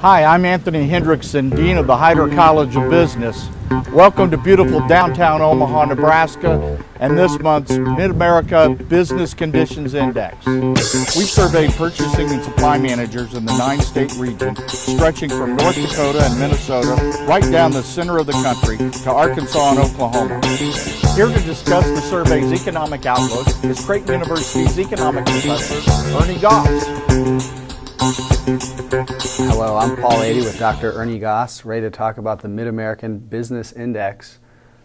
Hi, I'm Anthony Hendrickson, Dean of the Hyder College of Business. Welcome to beautiful downtown Omaha, Nebraska, and this month's Mid-America Business Conditions Index. We surveyed purchasing and supply managers in the nine-state region, stretching from North Dakota and Minnesota right down the center of the country to Arkansas and Oklahoma. Here to discuss the survey's economic outlook is Creighton University's economic professor, Ernie Goss. Hello, I'm Paul 80 with Dr. Ernie Goss, ready to talk about the Mid American Business Index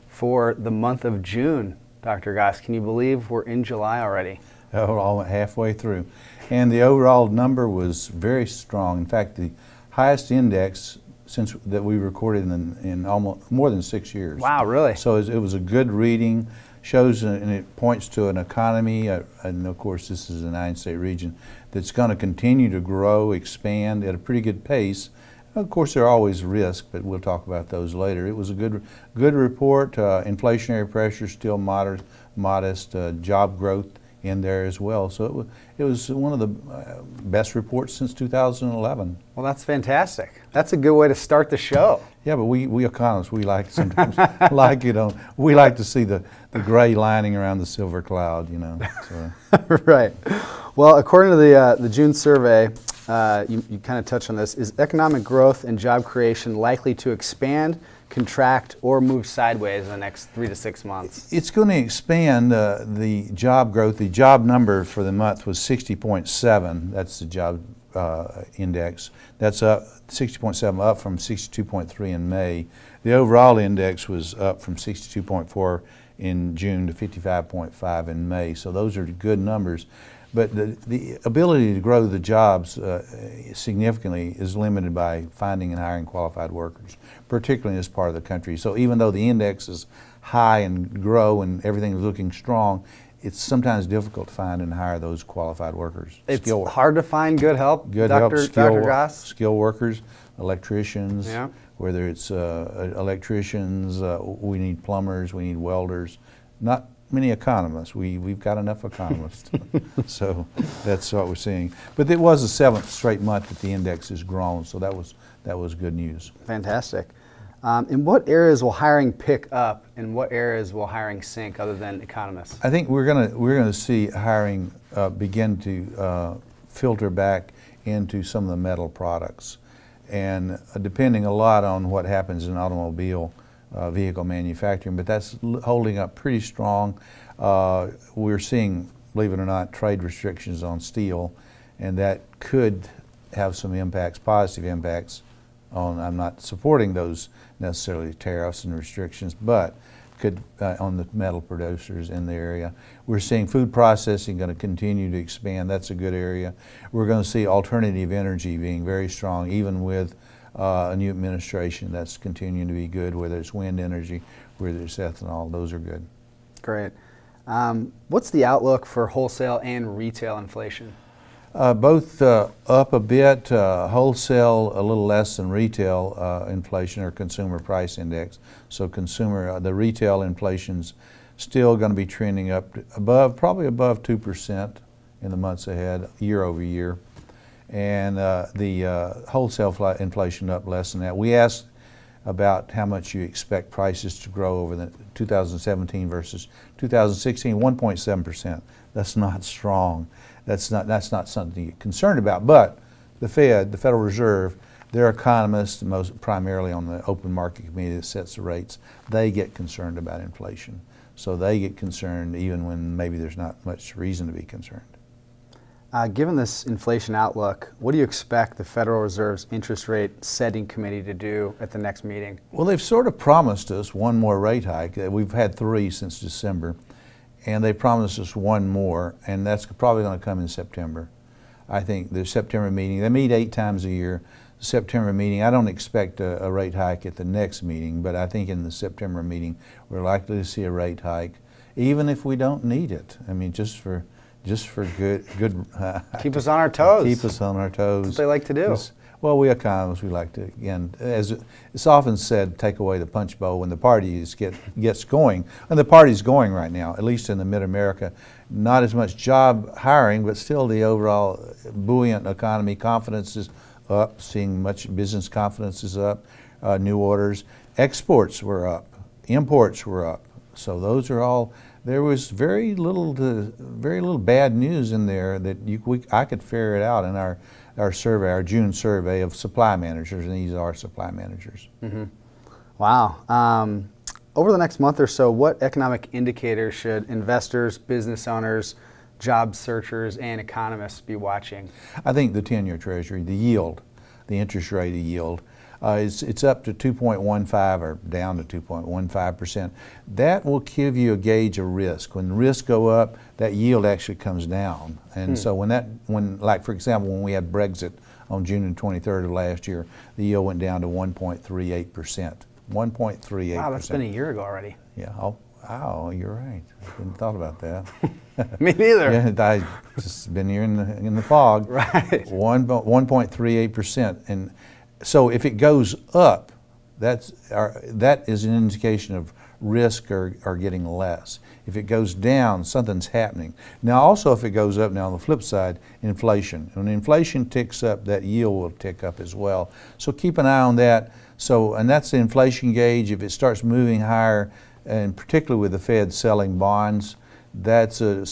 for the month of June. Dr. Goss, can you believe we're in July already? Oh, all halfway through. And the overall number was very strong. In fact, the highest index since that we recorded in, in almost more than six years. Wow, really? So it was a good reading shows uh, and it points to an economy, uh, and of course this is a nine-state region, that's going to continue to grow, expand at a pretty good pace. Of course, there are always risks, but we'll talk about those later. It was a good, good report. Uh, inflationary pressure still moderate, modest. Uh, job growth in there as well. So it, it was one of the uh, best reports since 2011. Well, that's fantastic. That's a good way to start the show. Yeah, but we, we economists, we like sometimes, like, you know, we like to see the, the gray lining around the silver cloud, you know. So. right. Well, according to the, uh, the June survey, uh, you, you kind of touched on this, is economic growth and job creation likely to expand – contract or move sideways in the next three to six months? It's going to expand uh, the job growth. The job number for the month was 60.7. That's the job uh, index. That's up 60.7 up from 62.3 in May. The overall index was up from 62.4 in June to 55.5 in May. So those are good numbers. But the, the ability to grow the jobs uh, significantly is limited by finding and hiring qualified workers, particularly in this part of the country. So even though the index is high and grow and everything is looking strong, it's sometimes difficult to find and hire those qualified workers. It's hard to find good help. Good Dr. help, skilled, Dr. Goss. workers, electricians, yeah. whether it's uh, electricians, uh, we need plumbers, we need welders, not many economists. We, we've got enough economists. so that's what we're seeing. But it was the seventh straight month that the index has grown, so that was, that was good news. Fantastic. Um, in what areas will hiring pick up, and what areas will hiring sink, other than economists? I think we're gonna we're gonna see hiring uh, begin to uh, filter back into some of the metal products, and uh, depending a lot on what happens in automobile uh, vehicle manufacturing, but that's holding up pretty strong. Uh, we're seeing, believe it or not, trade restrictions on steel, and that could have some impacts, positive impacts on, I'm not supporting those necessarily tariffs and restrictions, but could uh, on the metal producers in the area. We're seeing food processing going to continue to expand. That's a good area. We're going to see alternative energy being very strong, even with uh, a new administration. That's continuing to be good, whether it's wind energy, whether it's ethanol. Those are good. Great. Um, what's the outlook for wholesale and retail inflation? Uh, both uh, up a bit, uh, wholesale a little less than retail uh, inflation or consumer price index. So consumer, uh, the retail inflation's still going to be trending up above, probably above 2% in the months ahead, year over year. And uh, the wholesale inflation up less than that. We asked about how much you expect prices to grow over the 2017 versus 2016, 1.7%. That's not strong. That's not, that's not something you're concerned about. But the Fed, the Federal Reserve, their economists, most primarily on the open market committee that sets the rates, they get concerned about inflation. So they get concerned even when maybe there's not much reason to be concerned. Uh, given this inflation outlook, what do you expect the Federal Reserve's interest rate setting committee to do at the next meeting? Well, they've sort of promised us one more rate hike. Uh, we've had three since December, and they promised us one more, and that's probably going to come in September. I think the September meeting, they meet eight times a year. The September meeting, I don't expect a, a rate hike at the next meeting, but I think in the September meeting, we're likely to see a rate hike, even if we don't need it. I mean, just for just for good, good. Uh, keep us on our toes. Keep us on our toes. What they like to do. Just, well, we economists, we like to again, as it's often said, take away the punch bowl when the party get gets going, and the party's going right now, at least in the Mid America. Not as much job hiring, but still the overall buoyant economy. Confidence is up. Seeing much business confidence is up. Uh, new orders, exports were up, imports were up. So those are all there was very little to, very little bad news in there that you, we, I could ferret out in our, our survey, our June survey of supply managers, and these are supply managers. Mm -hmm. Wow. Um, over the next month or so, what economic indicators should investors, business owners, job searchers, and economists be watching? I think the 10 year Treasury, the yield, the interest rate the yield, uh, it's, it's up to 2.15 or down to 2.15%. That will give you a gauge of risk. When risks go up, that yield actually comes down. And hmm. so when that, when like for example, when we had Brexit on June 23rd of last year, the yield went down to 1.38%. 1.38%. Wow, that's been a year ago already. Yeah. Oh, wow, you're right. I hadn't thought about that. Me neither. yeah, I just been here in the, in the fog. Right. 1.38%. 1, and so if it goes up, that's, our, that is an indication of risk or, or getting less. If it goes down, something's happening. Now also if it goes up, now on the flip side, inflation. When inflation ticks up, that yield will tick up as well. So keep an eye on that. So, and that's the inflation gauge. If it starts moving higher, and particularly with the Fed selling bonds, that's a,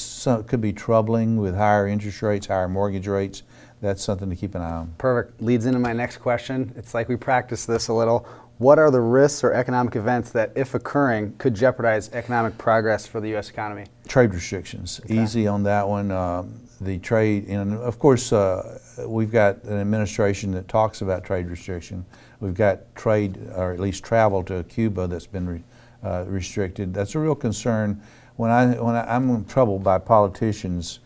could be troubling with higher interest rates, higher mortgage rates that's something to keep an eye on. Perfect. Leads into my next question. It's like we practice this a little. What are the risks or economic events that, if occurring, could jeopardize economic progress for the U.S. economy? Trade restrictions. Okay. Easy on that one. Um, the trade, and of course, uh, we've got an administration that talks about trade restriction. We've got trade, or at least travel to Cuba that's been re uh, restricted. That's a real concern. When I when I, am troubled by politicians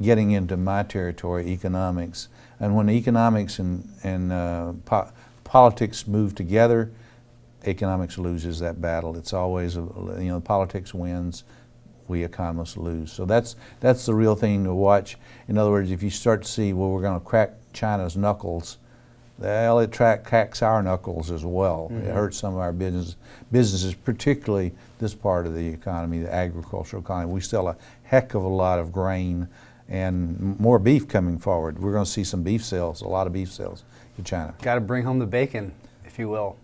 getting into my territory, economics. And when economics and, and uh, po politics move together, economics loses that battle. It's always, a, you know, politics wins, we economists lose. So that's, that's the real thing to watch. In other words, if you start to see, well, we're going to crack China's knuckles, well, it cracks our knuckles as well. Mm -hmm. It mm-hmm. hurts some of our business, businesses, particularly this part of the economy, the agricultural economy. We sell a heck of a lot of grain and more beef coming forward. We're going to see some beef sales, a lot of beef sales to China. Got to bring home the bacon, if you will,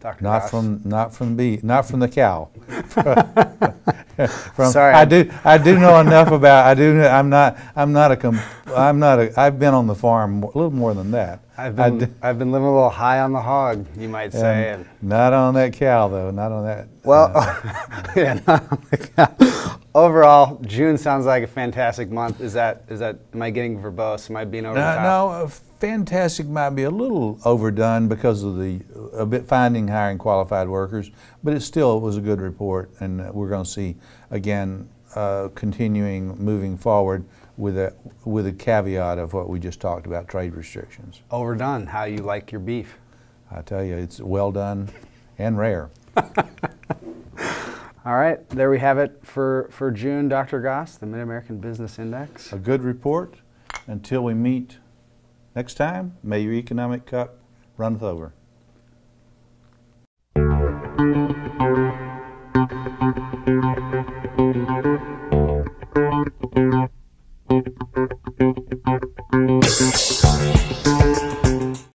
Dr. Not Ross. from not from beef, not from the cow. from, Sorry, I do I do know enough about I do I'm not I'm not a com, I'm not a I've been on the farm a little more than that. I've been do, I've been living a little high on the hog, you might say. not on that cow though, not on that. Well, uh, yeah, overall, June sounds like a fantastic month. Is that is that am I getting verbose? Am I being over No, No, fantastic might be a little overdone because of the a bit finding hiring qualified workers, but it still was a good report, and we're going to see again uh, continuing moving forward with a with a caveat of what we just talked about trade restrictions. Overdone. How you like your beef? I tell you, it's well done and rare. All right, there we have it for, for June, Dr. Goss, the Mid-American Business Index. A good report. Until we meet next time, may your economic cup runneth over. Thank you.